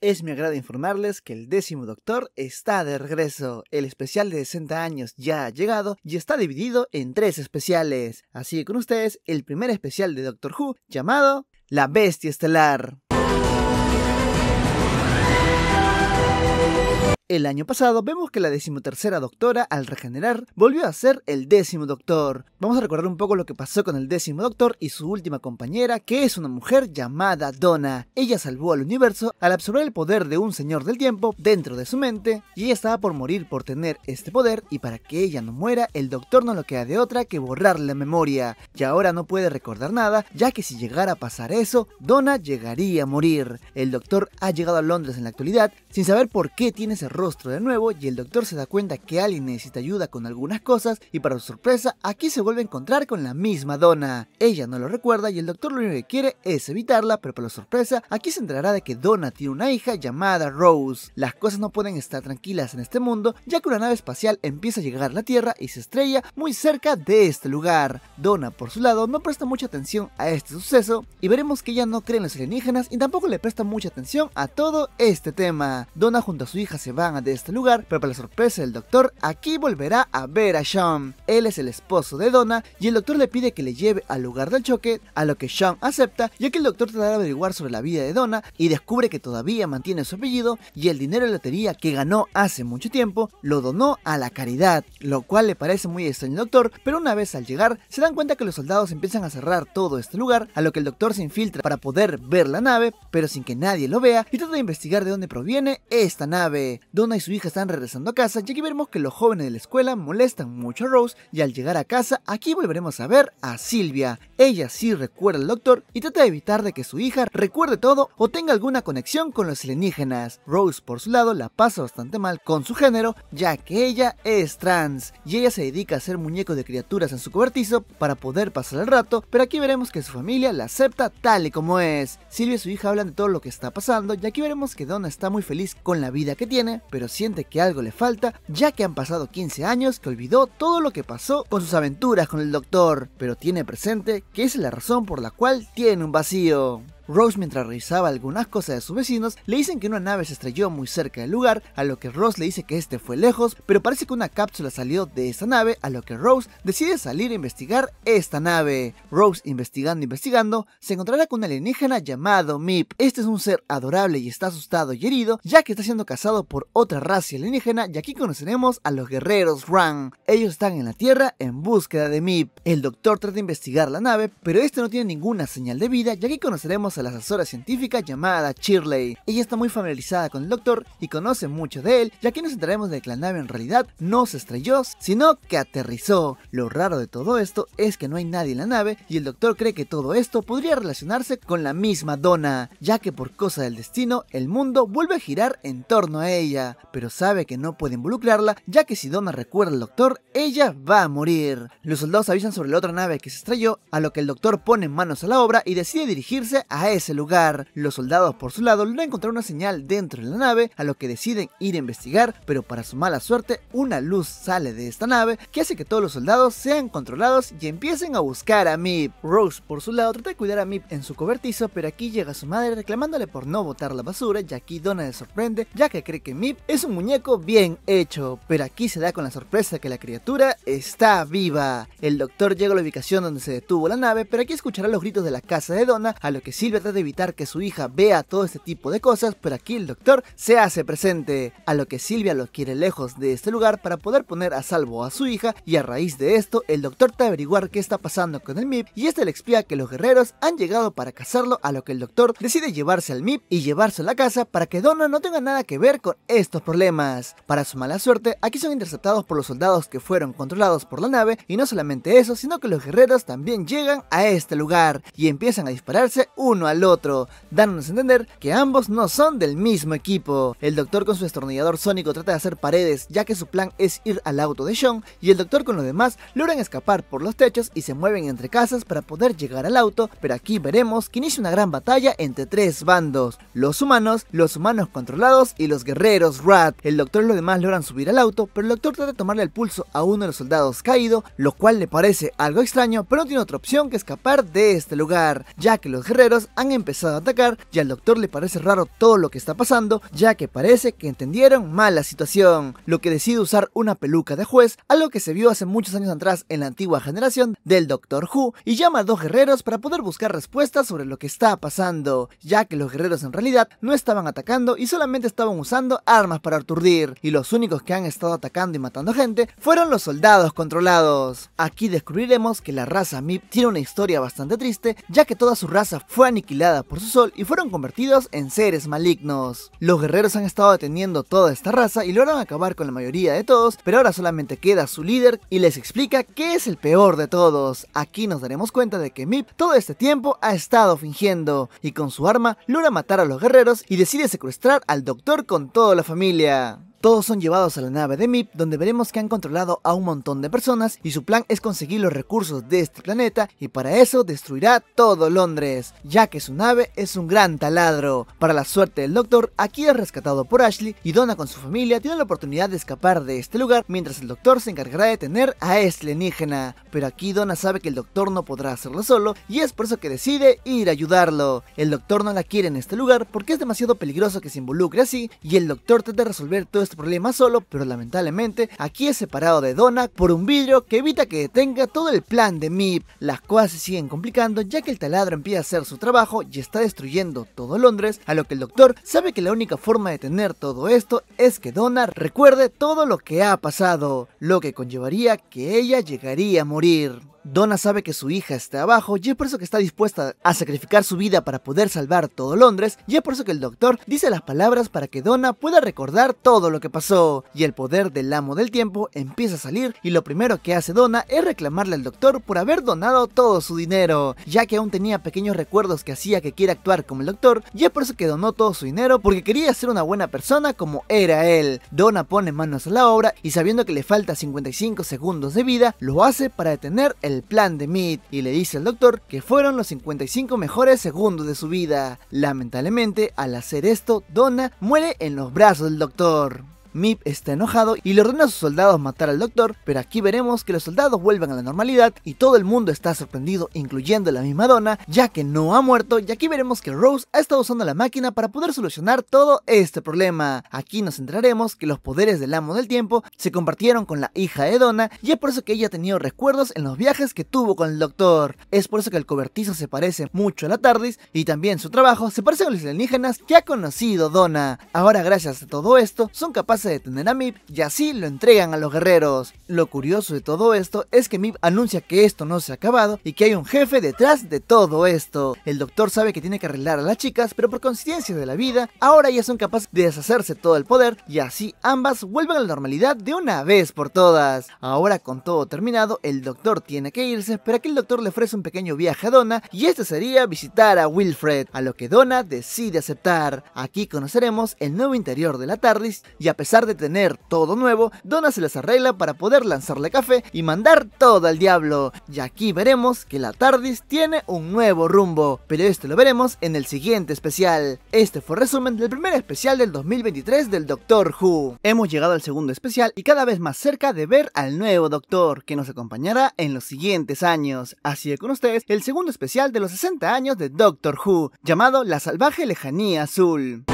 Es mi agrado informarles que el décimo doctor está de regreso. El especial de 60 años ya ha llegado y está dividido en tres especiales. Así que con ustedes el primer especial de Doctor Who llamado La Bestia Estelar. El año pasado vemos que la decimotercera doctora, al regenerar, volvió a ser el décimo doctor. Vamos a recordar un poco lo que pasó con el décimo doctor y su última compañera, que es una mujer llamada Donna. Ella salvó al universo al absorber el poder de un señor del tiempo dentro de su mente, y ella estaba por morir por tener este poder, y para que ella no muera, el doctor no lo queda de otra que borrar la memoria. Y ahora no puede recordar nada, ya que si llegara a pasar eso, Donna llegaría a morir. El doctor ha llegado a Londres en la actualidad sin saber por qué tiene ese rostro de nuevo y el doctor se da cuenta que alguien necesita ayuda con algunas cosas y para su sorpresa aquí se vuelve a encontrar con la misma Donna. Ella no lo recuerda y el doctor lo único que quiere es evitarla, pero para sorpresa aquí se enterará de que Donna tiene una hija llamada Rose. Las cosas no pueden estar tranquilas en este mundo ya que una nave espacial empieza a llegar a la Tierra y se estrella muy cerca de este lugar. Donna por su lado no presta mucha atención a este suceso y veremos que ella no cree en los alienígenas y tampoco le presta mucha atención a todo este tema. Donna junto a su hija se va de este lugar, pero para la sorpresa del doctor, aquí volverá a ver a Sean. Él es el esposo de Donna y el doctor le pide que le lleve al lugar del choque, a lo que Sean acepta, ya que el doctor Trata de averiguar sobre la vida de Donna y descubre que todavía mantiene su apellido y el dinero de lotería que ganó hace mucho tiempo lo donó a la caridad, lo cual le parece muy extraño al doctor, pero una vez al llegar se dan cuenta que los soldados empiezan a cerrar todo este lugar, a lo que el doctor se infiltra para poder ver la nave, pero sin que nadie lo vea y trata de investigar de dónde proviene esta nave. Donna y su hija están regresando a casa, y aquí veremos que los jóvenes de la escuela molestan mucho a Rose, y al llegar a casa, aquí volveremos a ver a Silvia. Ella sí recuerda al doctor y trata de evitar de que su hija recuerde todo o tenga alguna conexión con los alienígenas. Rose, por su lado, la pasa bastante mal con su género, ya que ella es trans, y ella se dedica a hacer muñeco de criaturas en su cobertizo para poder pasar el rato, pero aquí veremos que su familia la acepta tal y como es. Silvia y su hija hablan de todo lo que está pasando, y aquí veremos que Donna está muy feliz con la vida que tiene, pero siente que algo le falta, ya que han pasado 15 años que olvidó todo lo que pasó con sus aventuras con el doctor, pero tiene presente que es la razón por la cual tiene un vacío. Rose, mientras revisaba algunas cosas de sus vecinos, le dicen que una nave se estrelló muy cerca del lugar, a lo que Rose le dice que este fue lejos, pero parece que una cápsula salió de esa nave, a lo que Rose decide salir a investigar esta nave. Rose, investigando, investigando, se encontrará con un alienígena llamado Mip. Este es un ser adorable y está asustado y herido, ya que está siendo cazado por otra raza alienígena, y aquí conoceremos a los guerreros Ran. Ellos están en la Tierra en búsqueda de Mip. El doctor trata de investigar la nave, pero este no tiene ninguna señal de vida, y aquí conoceremos a la asesora científica llamada Shirley. Ella está muy familiarizada con el Doctor y conoce mucho de él, ya que nos enteraremos de que la nave en realidad no se estrelló, sino que aterrizó. Lo raro de todo esto es que no hay nadie en la nave y el Doctor cree que todo esto podría relacionarse con la misma Donna, ya que por cosa del destino el mundo vuelve a girar en torno a ella, pero sabe que no puede involucrarla, ya que si Donna recuerda al Doctor, ella va a morir. Los soldados avisan sobre la otra nave que se estrelló, a lo que el Doctor pone manos a la obra y decide dirigirse a ese lugar. Los soldados por su lado no encontrar una señal dentro de la nave a lo que deciden ir a investigar, pero para su mala suerte una luz sale de esta nave que hace que todos los soldados sean controlados y empiecen a buscar a Mip. Rose por su lado trata de cuidar a Mip en su cobertizo, pero aquí llega su madre reclamándole por no botar la basura y aquí Donna le sorprende ya que cree que Mip es un muñeco bien hecho, pero aquí se da con la sorpresa que la criatura está viva. El doctor llega a la ubicación donde se detuvo la nave, pero aquí escuchará los gritos de la casa de Donna a lo que sirve de evitar que su hija vea todo este tipo de cosas, pero aquí el doctor se hace presente, a lo que Silvia lo quiere lejos de este lugar para poder poner a salvo a su hija y a raíz de esto el doctor te averiguar qué está pasando con el MIP y este le explica que los guerreros han llegado para cazarlo a lo que el doctor decide llevarse al MIP y llevarse a la casa para que Donna no tenga nada que ver con estos problemas. Para su mala suerte, aquí son interceptados por los soldados que fueron controlados por la nave y no solamente eso, sino que los guerreros también llegan a este lugar y empiezan a dispararse uno al otro, dándonos a entender que ambos no son del mismo equipo. El doctor con su estornillador sónico trata de hacer paredes, ya que su plan es ir al auto de Sean, y el doctor con los demás logran escapar por los techos y se mueven entre casas para poder llegar al auto, pero aquí veremos que inicia una gran batalla entre tres bandos, los humanos, los humanos controlados y los guerreros Rat. El doctor y los demás logran subir al auto, pero el doctor trata de tomarle el pulso a uno de los soldados caído, lo cual le parece algo extraño, pero no tiene otra opción que escapar de este lugar, ya que los guerreros han empezado a atacar y al doctor le parece raro todo lo que está pasando, ya que parece que entendieron mal la situación, lo que decide usar una peluca de juez, algo que se vio hace muchos años atrás en la antigua generación del Doctor Who, y llama a dos guerreros para poder buscar respuestas sobre lo que está pasando, ya que los guerreros en realidad no estaban atacando y solamente estaban usando armas para aturdir, y los únicos que han estado atacando y matando gente fueron los soldados controlados. Aquí descubriremos que la raza MIP tiene una historia bastante triste, ya que toda su raza fue aniquilada por su sol y fueron convertidos en seres malignos. Los guerreros han estado deteniendo toda esta raza y lograron acabar con la mayoría de todos, pero ahora solamente queda su líder y les explica qué es el peor de todos. Aquí nos daremos cuenta de que Mip todo este tiempo ha estado fingiendo y con su arma logra matar a los guerreros y decide secuestrar al doctor con toda la familia. Todos son llevados a la nave de MIP, donde veremos que han controlado a un montón de personas y su plan es conseguir los recursos de este planeta y para eso destruirá todo Londres, ya que su nave es un gran taladro. Para la suerte del Doctor, aquí es rescatado por Ashley y Donna con su familia tiene la oportunidad de escapar de este lugar mientras el Doctor se encargará de tener a este alienígena. Pero aquí Donna sabe que el Doctor no podrá hacerlo solo y es por eso que decide ir a ayudarlo. El Doctor no la quiere en este lugar porque es demasiado peligroso que se involucre así y el Doctor trata de resolver todo este problema solo, pero lamentablemente aquí es separado de Donna por un vidrio que evita que detenga todo el plan de Mip. Las cosas se siguen complicando ya que el taladro empieza a hacer su trabajo y está destruyendo todo Londres, a lo que el doctor sabe que la única forma de tener todo esto es que Donna recuerde todo lo que ha pasado, lo que conllevaría que ella llegaría a morir. Donna sabe que su hija está abajo y es por eso que está dispuesta a sacrificar su vida para poder salvar todo Londres y es por eso que el doctor dice las palabras para que Donna pueda recordar todo lo que pasó y el poder del amo del tiempo empieza a salir y lo primero que hace Donna es reclamarle al doctor por haber donado todo su dinero ya que aún tenía pequeños recuerdos que hacía que quiera actuar como el doctor y es por eso que donó todo su dinero porque quería ser una buena persona como era él. Donna pone manos a la obra y sabiendo que le falta 55 segundos de vida lo hace para detener el el plan de Mead y le dice al doctor que fueron los 55 mejores segundos de su vida. Lamentablemente, al hacer esto, Donna muere en los brazos del doctor. Mip está enojado y le ordena a sus soldados matar al doctor, pero aquí veremos que los soldados vuelven a la normalidad y todo el mundo está sorprendido, incluyendo la misma Donna, ya que no ha muerto y aquí veremos que Rose ha estado usando la máquina para poder solucionar todo este problema. Aquí nos centraremos que los poderes del amo del tiempo se compartieron con la hija de Donna y es por eso que ella ha tenido recuerdos en los viajes que tuvo con el doctor. Es por eso que el cobertizo se parece mucho a la TARDIS y también su trabajo se parece a los alienígenas que ha conocido Donna. Ahora gracias a todo esto son capaces detener a Mip y así lo entregan a los guerreros. Lo curioso de todo esto es que Mip anuncia que esto no se ha acabado y que hay un jefe detrás de todo esto. El doctor sabe que tiene que arreglar a las chicas, pero por coincidencia de la vida, ahora ya son capaces de deshacerse todo el poder y así ambas vuelven a la normalidad de una vez por todas. Ahora con todo terminado, el doctor tiene que irse, pero aquí el doctor le ofrece un pequeño viaje a Donna y este sería visitar a Wilfred, a lo que Donna decide aceptar. Aquí conoceremos el nuevo interior de la TARDIS y a pesar pesar de tener todo nuevo, Donna se las arregla para poder lanzarle café y mandar todo al diablo. Y aquí veremos que la TARDIS tiene un nuevo rumbo, pero esto lo veremos en el siguiente especial. Este fue resumen del primer especial del 2023 del Doctor Who. Hemos llegado al segundo especial y cada vez más cerca de ver al nuevo Doctor, que nos acompañará en los siguientes años. Así que con ustedes, el segundo especial de los 60 años de Doctor Who, llamado La Salvaje Lejanía Azul.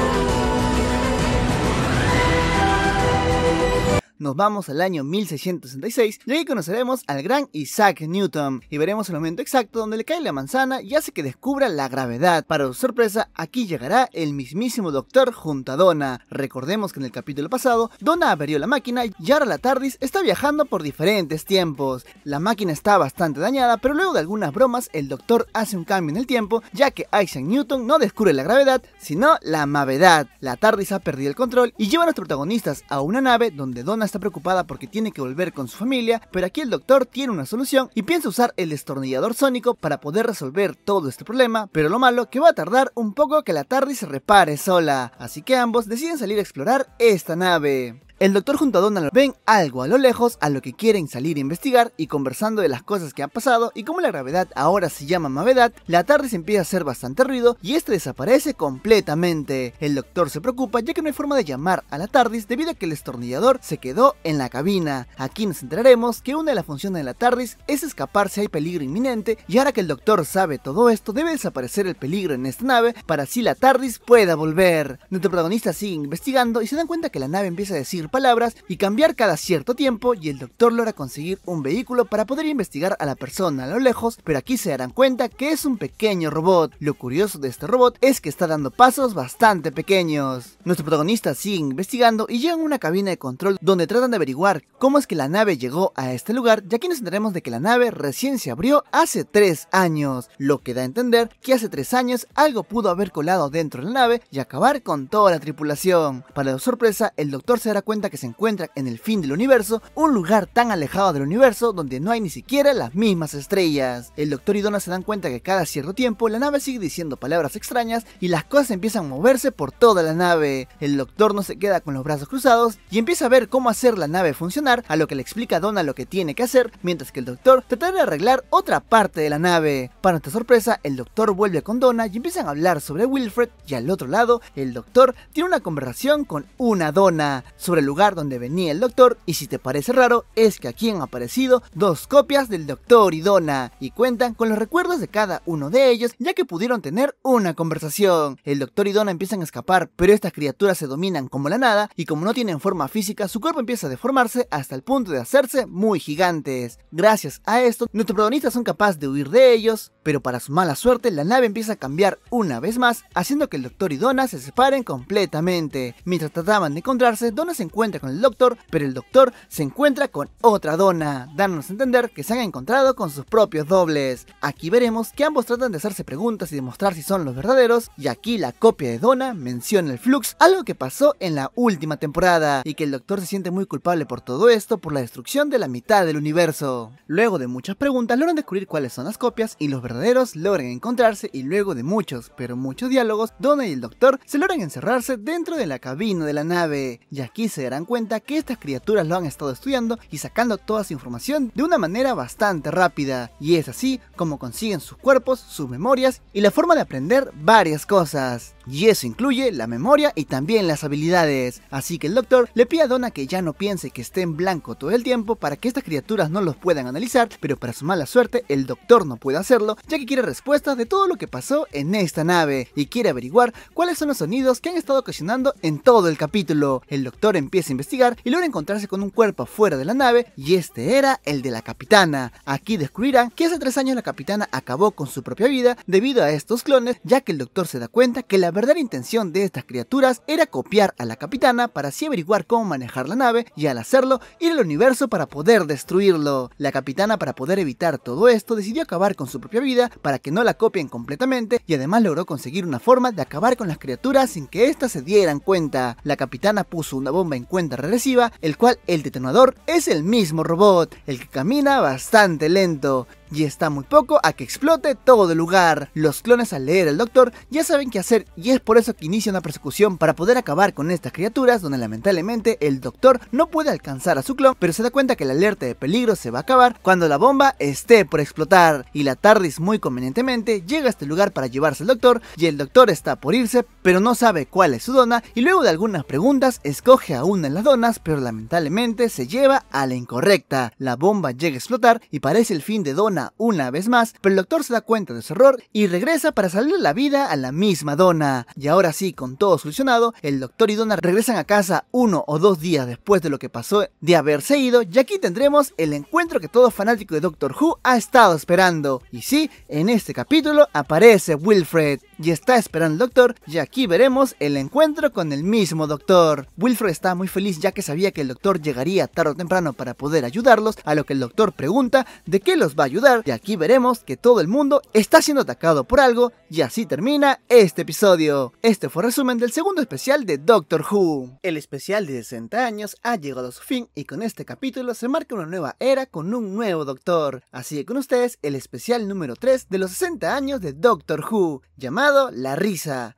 nos vamos al año 1666 y ahí conoceremos al gran Isaac Newton y veremos el momento exacto donde le cae la manzana y hace que descubra la gravedad. Para su sorpresa, aquí llegará el mismísimo doctor junto a Donna. Recordemos que en el capítulo pasado, Donna averió la máquina y ahora la TARDIS está viajando por diferentes tiempos. La máquina está bastante dañada, pero luego de algunas bromas, el doctor hace un cambio en el tiempo, ya que Isaac Newton no descubre la gravedad, sino la mavedad. La TARDIS ha perdido el control y lleva a los protagonistas a una nave donde Donna está preocupada porque tiene que volver con su familia, pero aquí el doctor tiene una solución y piensa usar el destornillador sónico para poder resolver todo este problema, pero lo malo que va a tardar un poco que la tarde se repare sola, así que ambos deciden salir a explorar esta nave. El doctor junto a Donald ven algo a lo lejos a lo que quieren salir a investigar y conversando de las cosas que han pasado y como la gravedad ahora se llama mavedad, la TARDIS empieza a hacer bastante ruido y este desaparece completamente. El doctor se preocupa ya que no hay forma de llamar a la TARDIS debido a que el estornillador se quedó en la cabina. Aquí nos enteraremos que una de las funciones de la TARDIS es escapar si hay peligro inminente y ahora que el doctor sabe todo esto debe desaparecer el peligro en esta nave para así la TARDIS pueda volver. Nuestro protagonista sigue investigando y se dan cuenta que la nave empieza a decir palabras y cambiar cada cierto tiempo y el doctor logra conseguir un vehículo para poder investigar a la persona a lo lejos, pero aquí se darán cuenta que es un pequeño robot. Lo curioso de este robot es que está dando pasos bastante pequeños. Nuestro protagonista sigue investigando y llegan a una cabina de control donde tratan de averiguar cómo es que la nave llegó a este lugar, ya que nos enteremos de que la nave recién se abrió hace 3 años, lo que da a entender que hace 3 años algo pudo haber colado dentro de la nave y acabar con toda la tripulación. Para la sorpresa, el doctor se dará cuenta que se encuentra en el fin del universo, un lugar tan alejado del universo donde no hay ni siquiera las mismas estrellas. El doctor y Donna se dan cuenta que cada cierto tiempo la nave sigue diciendo palabras extrañas y las cosas empiezan a moverse por toda la nave. El doctor no se queda con los brazos cruzados y empieza a ver cómo hacer la nave funcionar, a lo que le explica a Donna lo que tiene que hacer, mientras que el doctor trata de arreglar otra parte de la nave. Para nuestra sorpresa, el doctor vuelve con Donna y empiezan a hablar sobre Wilfred y al otro lado, el doctor tiene una conversación con una Donna sobre lugar donde venía el doctor y si te parece raro es que aquí han aparecido dos copias del doctor y Donna y cuentan con los recuerdos de cada uno de ellos ya que pudieron tener una conversación. El doctor y Donna empiezan a escapar pero estas criaturas se dominan como la nada y como no tienen forma física su cuerpo empieza a deformarse hasta el punto de hacerse muy gigantes. Gracias a esto nuestros protagonistas son capaces de huir de ellos pero para su mala suerte la nave empieza a cambiar una vez más haciendo que el doctor y Donna se separen completamente. Mientras trataban de encontrarse Donna se encuentra encuentra con el doctor, pero el doctor se encuentra con otra dona, dándonos a entender que se han encontrado con sus propios dobles. Aquí veremos que ambos tratan de hacerse preguntas y demostrar si son los verdaderos, y aquí la copia de Donna menciona el flux, algo que pasó en la última temporada, y que el doctor se siente muy culpable por todo esto, por la destrucción de la mitad del universo. Luego de muchas preguntas logran descubrir cuáles son las copias y los verdaderos logran encontrarse y luego de muchos, pero muchos diálogos, Donna y el doctor se logran encerrarse dentro de la cabina de la nave, y aquí se darán cuenta que estas criaturas lo han estado estudiando y sacando toda su información de una manera bastante rápida, y es así como consiguen sus cuerpos, sus memorias y la forma de aprender varias cosas y eso incluye la memoria y también las habilidades. Así que el doctor le pide a Donna que ya no piense que esté en blanco todo el tiempo para que estas criaturas no los puedan analizar, pero para su mala suerte el doctor no puede hacerlo ya que quiere respuestas de todo lo que pasó en esta nave y quiere averiguar cuáles son los sonidos que han estado ocasionando en todo el capítulo. El doctor empieza a investigar y logra encontrarse con un cuerpo fuera de la nave y este era el de la capitana. Aquí descubrirán que hace tres años la capitana acabó con su propia vida debido a estos clones ya que el doctor se da cuenta que la verdadera intención de estas criaturas era copiar a la capitana para así averiguar cómo manejar la nave y al hacerlo ir al universo para poder destruirlo. La capitana para poder evitar todo esto decidió acabar con su propia vida para que no la copien completamente y además logró conseguir una forma de acabar con las criaturas sin que éstas se dieran cuenta. La capitana puso una bomba en cuenta regresiva, el cual el detonador es el mismo robot, el que camina bastante lento y está muy poco a que explote todo el lugar. Los clones al leer al doctor ya saben qué hacer y es por eso que inicia una persecución para poder acabar con estas criaturas donde lamentablemente el doctor no puede alcanzar a su clon, pero se da cuenta que la alerta de peligro se va a acabar cuando la bomba esté por explotar y la TARDIS muy convenientemente llega a este lugar para llevarse al doctor y el doctor está por irse pero no sabe cuál es su dona y luego de algunas preguntas escoge a una de las donas pero lamentablemente se lleva a la incorrecta. La bomba llega a explotar y parece el fin de dona una vez más, pero el doctor se da cuenta de su error y regresa para salir la vida a la misma dona y ahora sí, con todo solucionado, el doctor y Donna regresan a casa uno o dos días después de lo que pasó de haberse ido y aquí tendremos el encuentro que todo fanático de Doctor Who ha estado esperando. Y sí, en este capítulo aparece Wilfred y está esperando al doctor y aquí veremos el encuentro con el mismo doctor. Wilfred está muy feliz ya que sabía que el doctor llegaría tarde o temprano para poder ayudarlos, a lo que el doctor pregunta de qué los va a ayudar y aquí veremos que todo el mundo está siendo atacado por algo y así termina este episodio. Este fue el resumen del segundo especial de Doctor Who. El especial de 60 años ha llegado a su fin y con este capítulo se marca una nueva era con un nuevo doctor. Así que con ustedes el especial número 3 de los 60 años de Doctor Who, llamado la Risa.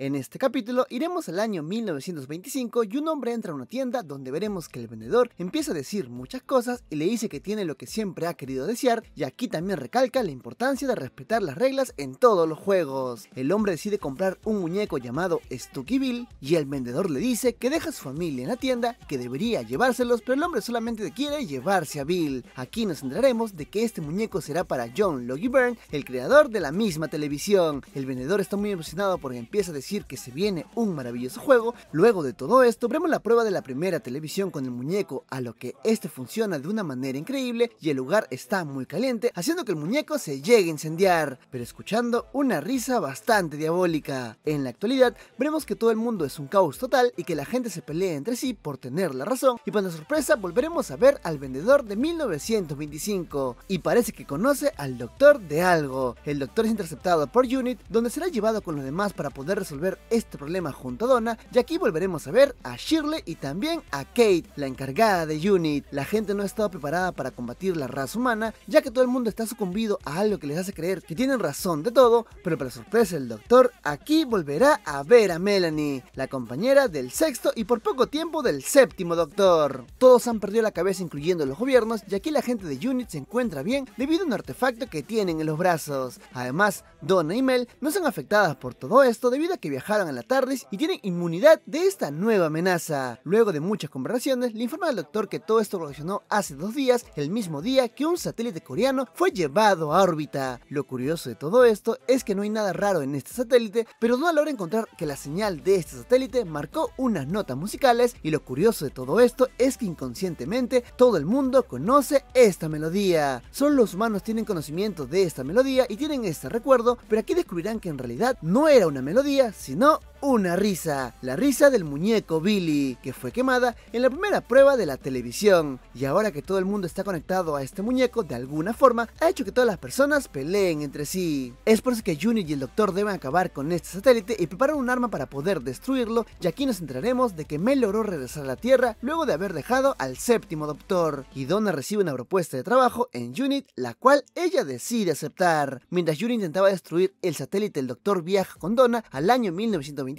En este capítulo iremos al año 1925 y un hombre entra a una tienda donde veremos que el vendedor empieza a decir muchas cosas y le dice que tiene lo que siempre ha querido desear y aquí también recalca la importancia de respetar las reglas en todos los juegos. El hombre decide comprar un muñeco llamado Stucky Bill y el vendedor le dice que deja a su familia en la tienda, que debería llevárselos, pero el hombre solamente quiere llevarse a Bill. Aquí nos enteraremos de que este muñeco será para John Logie Byrne, el creador de la misma televisión. El vendedor está muy emocionado porque empieza a decir que se viene un maravilloso juego, luego de todo esto veremos la prueba de la primera televisión con el muñeco, a lo que este funciona de una manera increíble y el lugar está muy caliente, haciendo que el muñeco se llegue a incendiar, pero escuchando una risa bastante diabólica. En la actualidad veremos que todo el mundo es un caos total y que la gente se pelea entre sí por tener la razón y para sorpresa volveremos a ver al vendedor de 1925 y parece que conoce al doctor de algo. El doctor es interceptado por Unit donde será llevado con los demás para poder resolver ver este problema junto a Donna, y aquí volveremos a ver a Shirley y también a Kate, la encargada de Unit. La gente no ha estado preparada para combatir la raza humana, ya que todo el mundo está sucumbido a algo que les hace creer que tienen razón de todo, pero para sorpresa el doctor, aquí volverá a ver a Melanie, la compañera del sexto y por poco tiempo del séptimo doctor. Todos han perdido la cabeza incluyendo los gobiernos, y aquí la gente de Unit se encuentra bien debido a un artefacto que tienen en los brazos. Además, Donna y Mel no son afectadas por todo esto debido a que viajaron en la TARDIS y tienen inmunidad de esta nueva amenaza. Luego de muchas conversaciones, le informa al doctor que todo esto reaccionó hace dos días, el mismo día que un satélite coreano fue llevado a órbita. Lo curioso de todo esto es que no hay nada raro en este satélite, pero no logra encontrar que la señal de este satélite marcó unas notas musicales y lo curioso de todo esto es que inconscientemente todo el mundo conoce esta melodía. Solo los humanos tienen conocimiento de esta melodía y tienen este recuerdo, pero aquí descubrirán que en realidad no era una melodía, si no, una risa, la risa del muñeco Billy, que fue quemada en la primera prueba de la televisión. Y ahora que todo el mundo está conectado a este muñeco de alguna forma, ha hecho que todas las personas peleen entre sí. Es por eso que Juni y el Doctor deben acabar con este satélite y preparar un arma para poder destruirlo, y aquí nos enteraremos de que Mel logró regresar a la Tierra luego de haber dejado al séptimo Doctor. Y Donna recibe una propuesta de trabajo en Unit, la cual ella decide aceptar. Mientras Juni intentaba destruir el satélite, el Doctor viaja con Donna al año 1920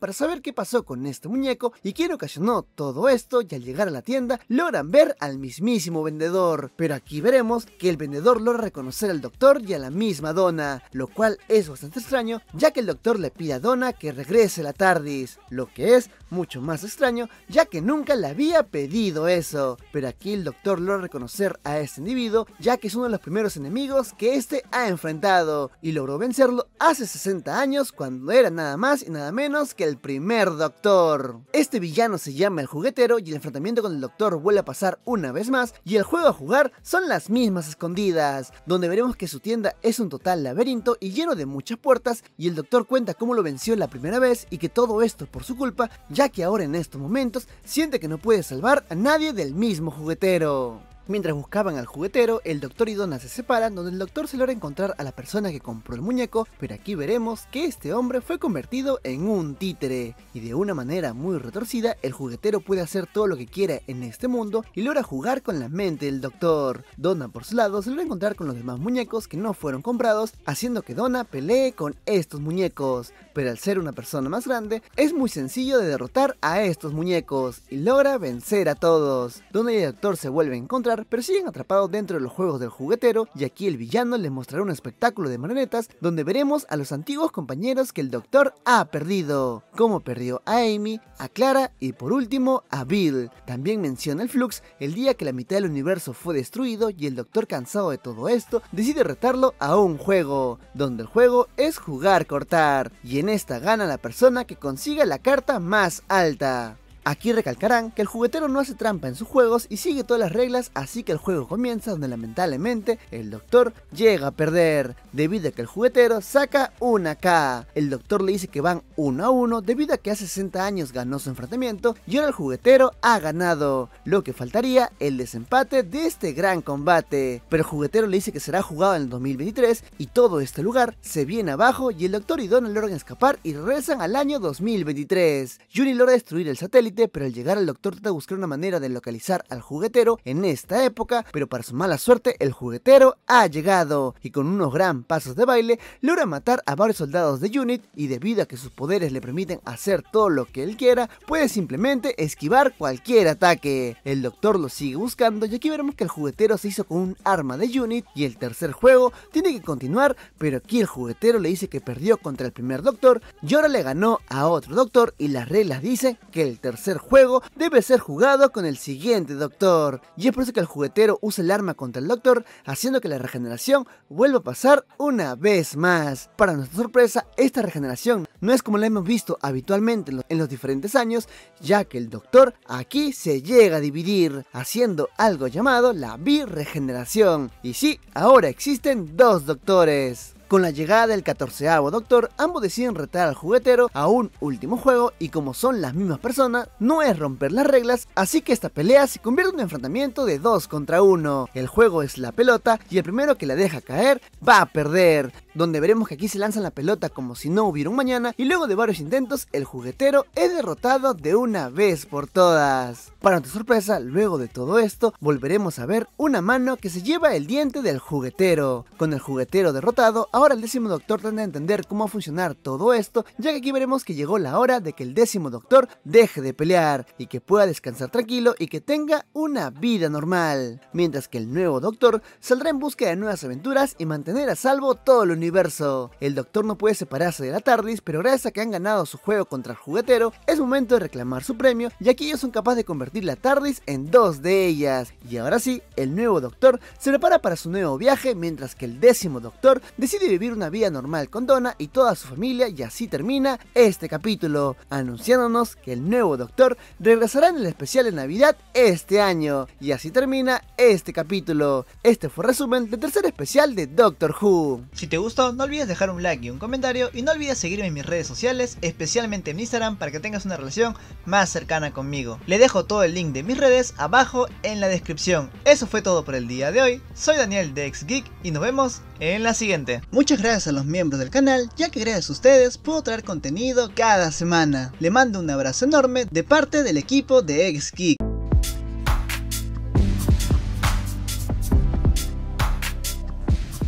para saber qué pasó con este muñeco y quién ocasionó todo esto y al llegar a la tienda logran ver al mismísimo vendedor. Pero aquí veremos que el vendedor logra reconocer al doctor y a la misma dona lo cual es bastante extraño ya que el doctor le pide a Donna que regrese la TARDIS, lo que es mucho más extraño ya que nunca le había pedido eso. Pero aquí el doctor logra reconocer a este individuo ya que es uno de los primeros enemigos que este ha enfrentado y logró vencerlo hace 60 años cuando era nada más y nada menos menos que el primer Doctor. Este villano se llama el juguetero y el enfrentamiento con el Doctor vuelve a pasar una vez más y el juego a jugar son las mismas escondidas, donde veremos que su tienda es un total laberinto y lleno de muchas puertas y el Doctor cuenta cómo lo venció la primera vez y que todo esto es por su culpa, ya que ahora en estos momentos siente que no puede salvar a nadie del mismo juguetero. Mientras buscaban al juguetero, el doctor y Donna se separan, donde el doctor se logra encontrar a la persona que compró el muñeco, pero aquí veremos que este hombre fue convertido en un títere. Y de una manera muy retorcida, el juguetero puede hacer todo lo que quiera en este mundo y logra jugar con la mente del doctor. Donna, por su lado, se logra encontrar con los demás muñecos que no fueron comprados, haciendo que Donna pelee con estos muñecos pero al ser una persona más grande, es muy sencillo de derrotar a estos muñecos y logra vencer a todos. Donde el doctor se vuelve a encontrar, pero siguen atrapados dentro de los juegos del juguetero y aquí el villano les mostrará un espectáculo de marionetas donde veremos a los antiguos compañeros que el doctor ha perdido cómo perdió a Amy, a Clara y por último a Bill. También menciona el Flux el día que la mitad del universo fue destruido y el Doctor cansado de todo esto decide retarlo a un juego, donde el juego es jugar cortar, y en esta gana la persona que consiga la carta más alta. Aquí recalcarán que el juguetero no hace trampa en sus juegos y sigue todas las reglas, así que el juego comienza donde lamentablemente el doctor llega a perder, debido a que el juguetero saca una K. El doctor le dice que van uno a uno debido a que hace 60 años ganó su enfrentamiento y ahora el juguetero ha ganado, lo que faltaría el desempate de este gran combate. Pero el juguetero le dice que será jugado en el 2023 y todo este lugar se viene abajo y el doctor y Donald logran escapar y regresan al año 2023. Juni logra destruir el satélite pero al llegar al doctor trata de buscar una manera de localizar al juguetero en esta época, pero para su mala suerte el juguetero ha llegado y con unos gran pasos de baile logra matar a varios soldados de Unit y debido a que sus poderes le permiten hacer todo lo que él quiera, puede simplemente esquivar cualquier ataque. El doctor lo sigue buscando y aquí veremos que el juguetero se hizo con un arma de Unit y el tercer juego tiene que continuar, pero aquí el juguetero le dice que perdió contra el primer doctor y ahora le ganó a otro doctor y las reglas dicen que el tercer juego debe ser jugado con el siguiente Doctor. Y es por eso que el juguetero usa el arma contra el Doctor, haciendo que la regeneración vuelva a pasar una vez más. Para nuestra sorpresa, esta regeneración no es como la hemos visto habitualmente en los diferentes años, ya que el Doctor aquí se llega a dividir, haciendo algo llamado la biregeneración. Y sí, ahora existen dos Doctores. Con la llegada del 14 Doctor, ambos deciden retar al juguetero a un último juego y como son las mismas personas, no es romper las reglas, así que esta pelea se convierte en un enfrentamiento de 2 contra 1. El juego es la pelota y el primero que la deja caer va a perder donde veremos que aquí se lanzan la pelota como si no hubiera un mañana y luego de varios intentos el juguetero es derrotado de una vez por todas. Para nuestra sorpresa, luego de todo esto, volveremos a ver una mano que se lleva el diente del juguetero. Con el juguetero derrotado, ahora el décimo doctor tendrá a entender cómo funcionar todo esto, ya que aquí veremos que llegó la hora de que el décimo doctor deje de pelear y que pueda descansar tranquilo y que tenga una vida normal, mientras que el nuevo doctor saldrá en busca de nuevas aventuras y mantener a salvo todo el universo universo. El Doctor no puede separarse de la TARDIS, pero gracias a que han ganado su juego contra el juguetero, es momento de reclamar su premio, ya que ellos son capaces de convertir la TARDIS en dos de ellas. Y ahora sí, el nuevo Doctor se prepara para su nuevo viaje, mientras que el décimo Doctor decide vivir una vida normal con Donna y toda su familia, y así termina este capítulo, anunciándonos que el nuevo Doctor regresará en el especial de Navidad este año. Y así termina este capítulo. Este fue resumen del tercer especial de Doctor Who. Si te gusta no olvides dejar un like y un comentario y no olvides seguirme en mis redes sociales, especialmente en Instagram para que tengas una relación más cercana conmigo. Le dejo todo el link de mis redes abajo en la descripción. Eso fue todo por el día de hoy, soy Daniel de Xgeek y nos vemos en la siguiente. Muchas gracias a los miembros del canal, ya que gracias a ustedes puedo traer contenido cada semana. Le mando un abrazo enorme de parte del equipo de Xgeek